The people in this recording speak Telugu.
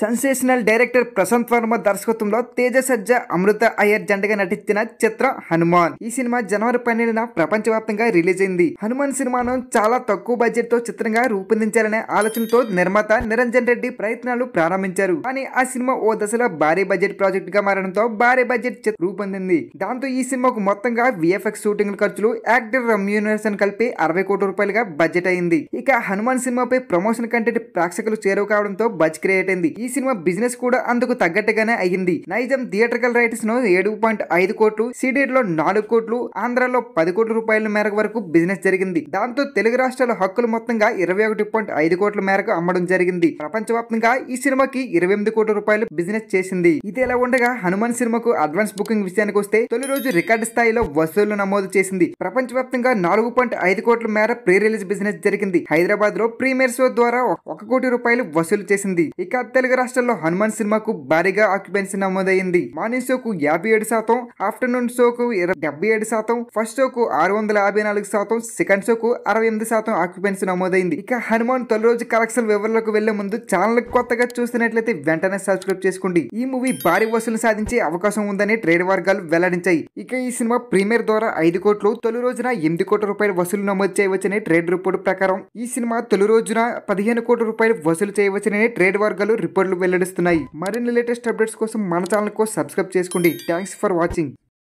సెన్సేషనల్ డైరెక్టర్ ప్రశాంత్ వర్మ దర్శకత్వంలో తేజ సజ్జ అమృత అయ్యర్ జంటగా నటించిన చిత్ర హనుమాన్ ఈ సినిమా జనవరి పన్నెండున ప్రపంచవ్యాప్తంగా రిలీజ్ అయింది హనుమాన్ సినిమాను చాలా తక్కువ బడ్జెట్ తో చిత్రంగా రూపొందించాలనే ఆలోచనతో నిర్మాత నిరంజన్ రెడ్డి ప్రయత్నాలు ప్రారంభించారు కానీ ఆ సినిమా ఓ దశలో భారీ బడ్జెట్ ప్రాజెక్ట్ గా మారడంతో భారీ బడ్జెట్ రూపొందింది దాంతో ఈ సినిమాకు మొత్తంగా విఎఫ్ఎక్స్ షూటింగ్ ఖర్చులు యాక్టర్ రమ్యూనేషన్ కలిపి అరవై కోట్ల రూపాయలుగా బడ్జెట్ అయింది ఇక హనుమాన్ సినిమాపై ప్రమోషన్ కంటెంట్ ప్రేక్షకులు చేరువ కావడంతో బజ్ క్రియేట్ అయింది వచ్చింది ఈ సినిమా బిజినెస్ కూడా అందుకు తగ్గట్టుగానే అయ్యింది నైజం థియేటర్కల్ రైట్స్ ను ఏడు పాయింట్ ఐదు కోట్లు సిడెడ్ లో నాలుగు కోట్లు ఆంధ్రలో పది కోట్ల రూపాయల మేరకు వరకు బిజినెస్ జరిగింది దాంతో తెలుగు రాష్ట్రాల హక్కులు మొత్తంగా ఇరవై ఒకటి పాయింట్ ఐదు కోట్ల మేరకు అమ్మడం జరిగింది ప్రపంచవ్యాప్తంగా ఈ సినిమాకి ఇరవై ఎనిమిది కోట్ల రూపాయలు బిజినెస్ చేసింది ఇది ఎలా ఉండగా హనుమాన్ సినిమాకు అడ్వాన్స్ బుకింగ్ విషయానికి వస్తే తొలి రోజు రికార్డు స్థాయిలో వసూలు నమోదు చేసింది ప్రపంచవ్యాప్తంగా నాలుగు పాయింట్ ఐదు కోట్ల మేర ప్రీ రిలీజ్ బిజినెస్ జరిగింది హైదరాబాద్ లో ప్రీమియర్ షో ద్వారా ఒక కోటి రూపాయలు వసూలు చేసింది ఇక తెలుగు రాష్ట్రాల్లో హనుమాన్ సినిమాకు భారీగా ఆక్యుపెన్సీ నమోదైంది మార్నింగ్ షోకు యాభై ఏడు శాతం ఆఫ్టర్నూన్ షోకు డెబ్బై ఏడు శాతం ఫస్ట్ షోకు ఆరు వందల యాభై నాలుగు శాతం సెకండ్ షోకు అరవై ఎనిమిది శాతం ఆక్యుపెన్సీ నమోదైంది ఇక హనుమాన్ తొలి రోజు కలెక్షన్ వివరాలకు వెళ్లే ముందు ఛానల్ కొత్తగా చూస్తున్నట్లయితే వెంటనే సబ్స్క్రైబ్ చేసుకోండి ఈ మూవీ భారీ వసూలు సాధించే అవకాశం ఉందని ట్రేడ్ వర్గాలు వెల్లడించాయి ఇక ఈ సినిమా ప్రీమియర్ ద్వారా ఐదు కోట్లు తొలి రోజున ఎనిమిది కోట్ల రూపాయలు వసూలు నమోదు చేయవచ్చని ట్రేడ్ రిపోర్టు ప్రకారం ఈ సినిమా తొలి రోజున పదిహేను కోట్ల రూపాయలు వసూలు చేయవచ్చని ట్రేడ్ వర్గాలు రిపోర్ట్లు వెల్లడిస్తున్నాయి మరిన్ని లేటెస్ట్ అప్డేట్స్ కోసం మన ఛానల్ కోసం సబ్స్క్రైబ్ చేసుకోండి థ్యాంక్స్ ఫర్ వాచింగ్